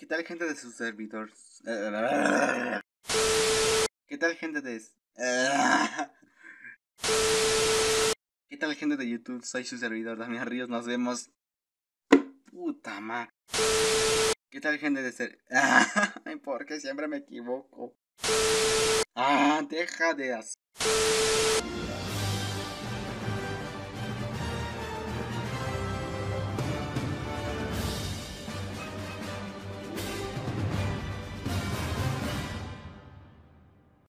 ¿Qué tal gente de sus servidores? ¿Qué tal gente de... ¿Qué tal gente de YouTube? Soy su servidor Damián Ríos, nos vemos... Puta madre. ¿Qué tal gente de ser... Porque siempre me equivoco. Ah, deja de hacer...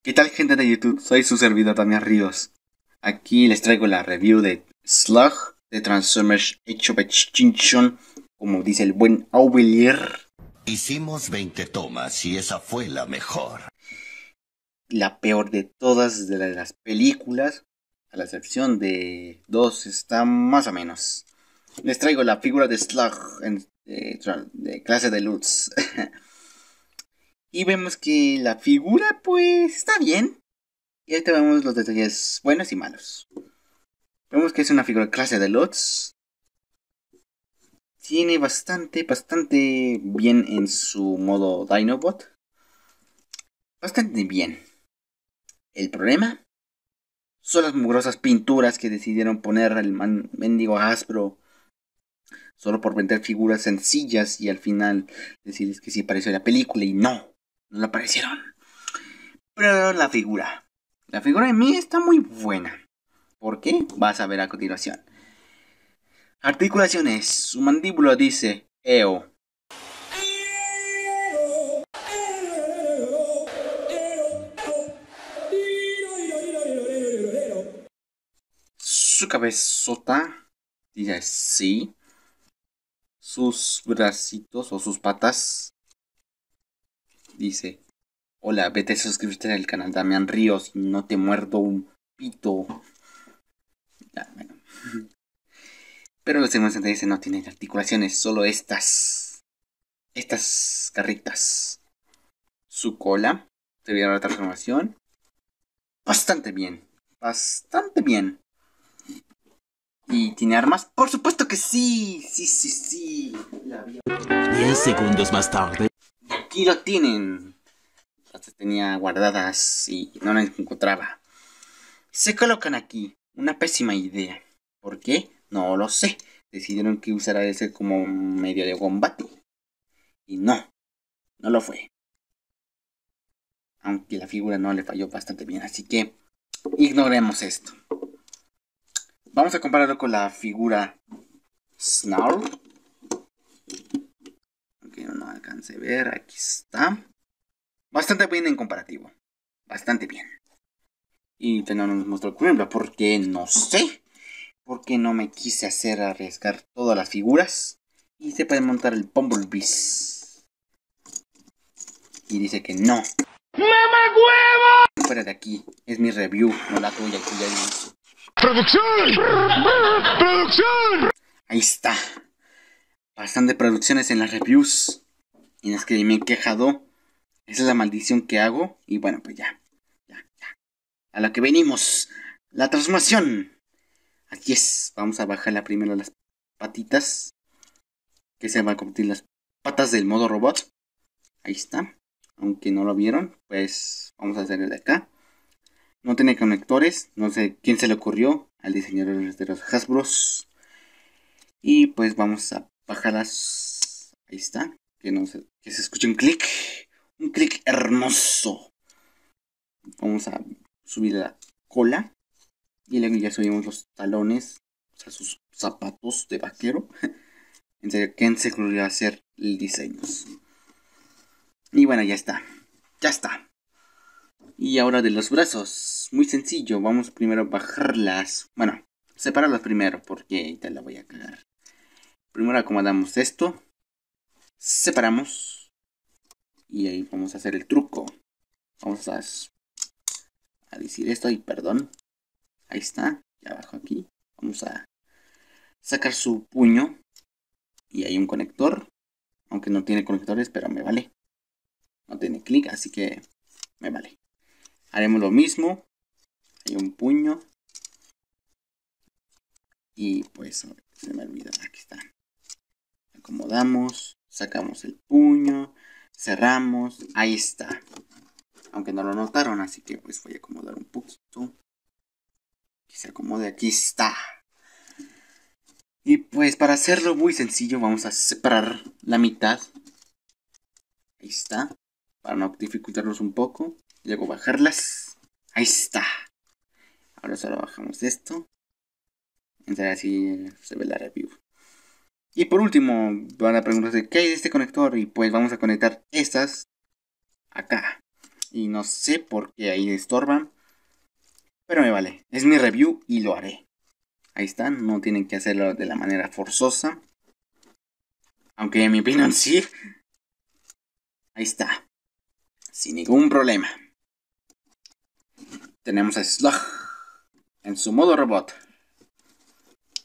¿Qué tal gente de YouTube? Soy su servidor Damián Ríos. Aquí les traigo la review de Slug de Transformers Hecho Extinction, como dice el buen Auvelier. Hicimos 20 tomas y esa fue la mejor. La peor de todas de las películas, a la excepción de dos, está más o menos. Les traigo la figura de Slug en, de, de clase de Lutz. Y vemos que la figura pues está bien. Y ahí vemos los detalles buenos y malos. Vemos que es una figura clase de Lots. Tiene bastante, bastante bien en su modo Dinobot. Bastante bien. El problema son las mugrosas pinturas que decidieron poner al mendigo aspro solo por vender figuras sencillas y al final decirles que sí pareció la película y no. No la parecieron. Pero la figura. La figura de mí está muy buena. ¿Por qué? Vas a ver a continuación. Articulaciones. Su mandíbula dice EO. Su cabezota dice sí. Sus bracitos o sus patas dice, hola, vete a suscribirte al canal Damián Ríos no te muerdo un pito. Pero la segunda dice no tiene articulaciones, solo estas. Estas carritas. Su cola. Te voy la transformación. Bastante bien. Bastante bien. ¿Y tiene armas? ¡Por supuesto que sí! Sí, sí, sí. Diez 10 segundos más tarde aquí lo tienen. Las tenía guardadas y no las encontraba. Se colocan aquí. Una pésima idea. ¿Por qué? No lo sé. Decidieron que usara ese como medio de combate. Y no, no lo fue. Aunque la figura no le falló bastante bien, así que ignoremos esto. Vamos a compararlo con la figura Snarl. ver, aquí está. Bastante bien en comparativo. Bastante bien. Y no nos mostró porque no sé. Porque no me quise hacer arriesgar todas las figuras. Y se puede montar el Bumblebee. Y dice que no. Mamá huevo! Fuera de aquí. Es mi review, no la tuya que ya ¡Producción! ¡Producción! Ahí está. Bastante producciones en las reviews. Y es que me he quejado. Esa es la maldición que hago. Y bueno, pues ya. Ya, A la que venimos. La transformación. Aquí es. Vamos a bajar la primero las patitas. Que se van a convertir las patas del modo robot. Ahí está. Aunque no lo vieron, pues vamos a hacer el de acá. No tiene conectores. No sé quién se le ocurrió al diseñador de los Hasbro. Y pues vamos a bajarlas. Ahí está que, no se, que se escuche un clic, un clic hermoso. Vamos a subir la cola y luego ya subimos los talones, o sea, sus zapatos de vaquero. En serio, ¿quién se ocurrió hacer diseño Y bueno, ya está. Ya está. Y ahora de los brazos. Muy sencillo. Vamos primero a bajarlas. Bueno, separarlas primero porque te la voy a cagar. Primero acomodamos esto separamos y ahí vamos a hacer el truco. Vamos a, decir esto y perdón. Ahí está, y abajo aquí. Vamos a sacar su puño y hay un conector. Aunque no tiene conectores, pero me vale. No tiene clic, así que me vale. Haremos lo mismo. Hay un puño. Y pues se me olvida, aquí está. Acomodamos. Sacamos el puño, cerramos, ahí está. Aunque no lo notaron, así que pues voy a acomodar un poquito. Que se acomode, aquí está. Y pues para hacerlo muy sencillo vamos a separar la mitad. Ahí está. Para no dificultarnos un poco. Luego bajarlas. Ahí está. Ahora solo bajamos esto. Entonces así se ve la review. Y por último, van a preguntarse, ¿qué hay de este conector? Y pues vamos a conectar estas acá. Y no sé por qué ahí estorban. Pero me vale. Es mi review y lo haré. Ahí están. No tienen que hacerlo de la manera forzosa. Aunque en mi opinión sí. Ahí está. Sin ningún problema. Tenemos a Slug en su modo robot.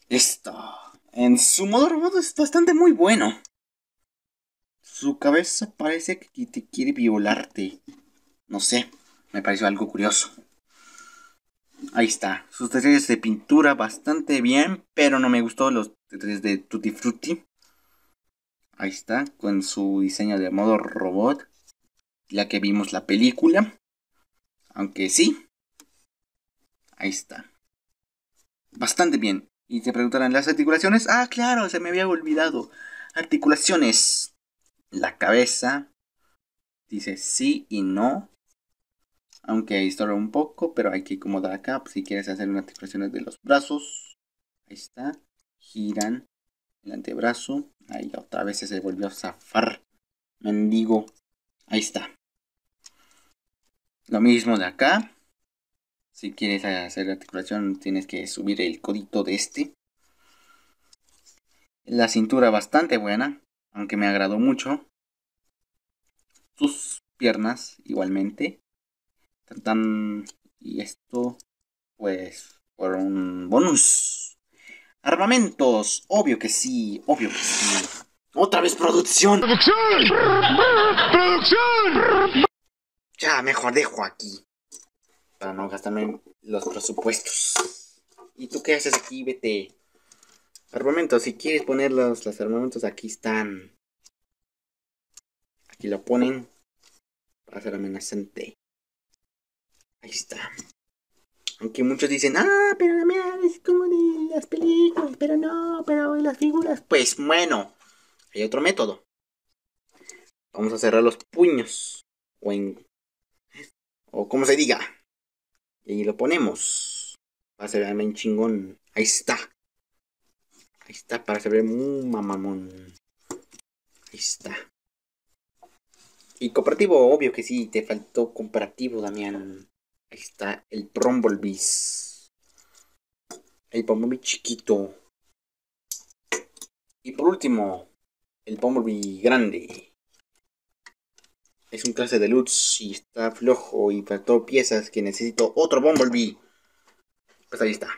Listo. En su modo robot es bastante muy bueno. Su cabeza parece que te quiere violarte. No sé, me pareció algo curioso. Ahí está, sus detalles de pintura bastante bien, pero no me gustó los detalles de Tutti Frutti. Ahí está, con su diseño de modo robot, La que vimos la película. Aunque sí, ahí está. Bastante bien. Y te preguntarán, ¿las articulaciones? Ah, claro, se me había olvidado. Articulaciones. La cabeza. Dice sí y no. Aunque ahí un poco, pero hay que acomodar acá. Pues, si quieres hacer unas articulaciones de los brazos. Ahí está. Giran el antebrazo. Ahí otra vez se volvió a zafar. Mendigo. Ahí está. Lo mismo de acá. Si quieres hacer articulación tienes que subir el codito de este. La cintura bastante buena, aunque me agradó mucho. Sus piernas igualmente. Y esto, pues, por un bonus. Armamentos, obvio que sí, obvio que sí. Otra vez producción. Producción. Producción. Ya, mejor dejo aquí para no gastarme los presupuestos. ¿Y tú qué haces aquí? Vete. Armamento, si quieres poner los armamentos aquí están. Aquí lo ponen para ser amenazante. Ahí está. Aunque muchos dicen, ah, pero la mía es como de las películas, pero no, pero las figuras. Pues bueno, hay otro método. Vamos a cerrar los puños. O en. O como se diga. Y lo ponemos. Va a ser realmente chingón. Ahí está. Ahí está, para ser un mamamón. Ahí está. Y comparativo, obvio que sí, te faltó comparativo, Damián. Ahí está el Prombolbis. El Prumblebee chiquito. Y por último, el Prumblebee grande. Es un clase de Lutz y está flojo y faltó piezas que necesito otro Bumblebee. Pues ahí está.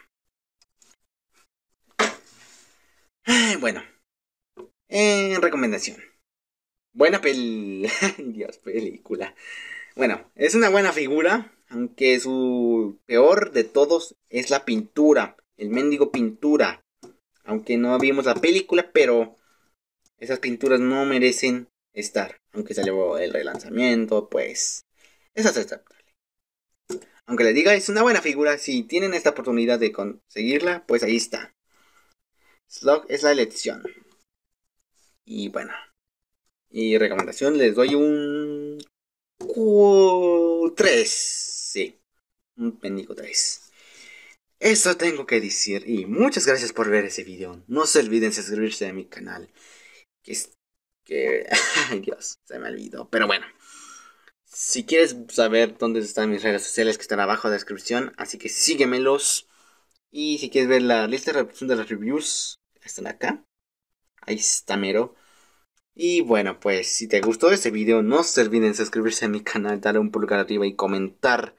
Bueno. en eh, recomendación. Buena pel... Dios, película. Bueno, es una buena figura, aunque su peor de todos es la pintura. El mendigo pintura. Aunque no vimos la película, pero esas pinturas no merecen estar. Aunque se llevó el relanzamiento, pues es aceptable. Aunque le diga, es una buena figura. Si tienen esta oportunidad de conseguirla, pues ahí está. Slug es la elección. Y bueno. Y recomendación, les doy un 3. Sí, un pendico 3. Eso tengo que decir y muchas gracias por ver ese video. No se olviden suscribirse a mi canal, que es que... Ay Dios, se me olvidó. Pero bueno. Si quieres saber dónde están mis redes sociales que están abajo en la descripción, así que síguemelos. Y si quieres ver la lista de reproducción de las reviews, están acá. Ahí está mero. Y bueno, pues si te gustó este video, no se olviden suscribirse a mi canal, darle un pulgar arriba y comentar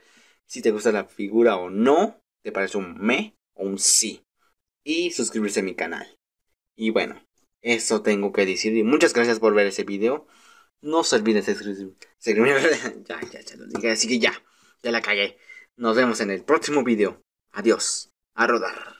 si te gusta la figura o no, te parece un me o un sí. Y suscribirse a mi canal. Y bueno, eso tengo que decir. Y muchas gracias por ver ese video. No se olviden de suscribirse. ya, ya, ya lo dije. Así que ya, ya la cagué. Nos vemos en el próximo video. Adiós. A rodar.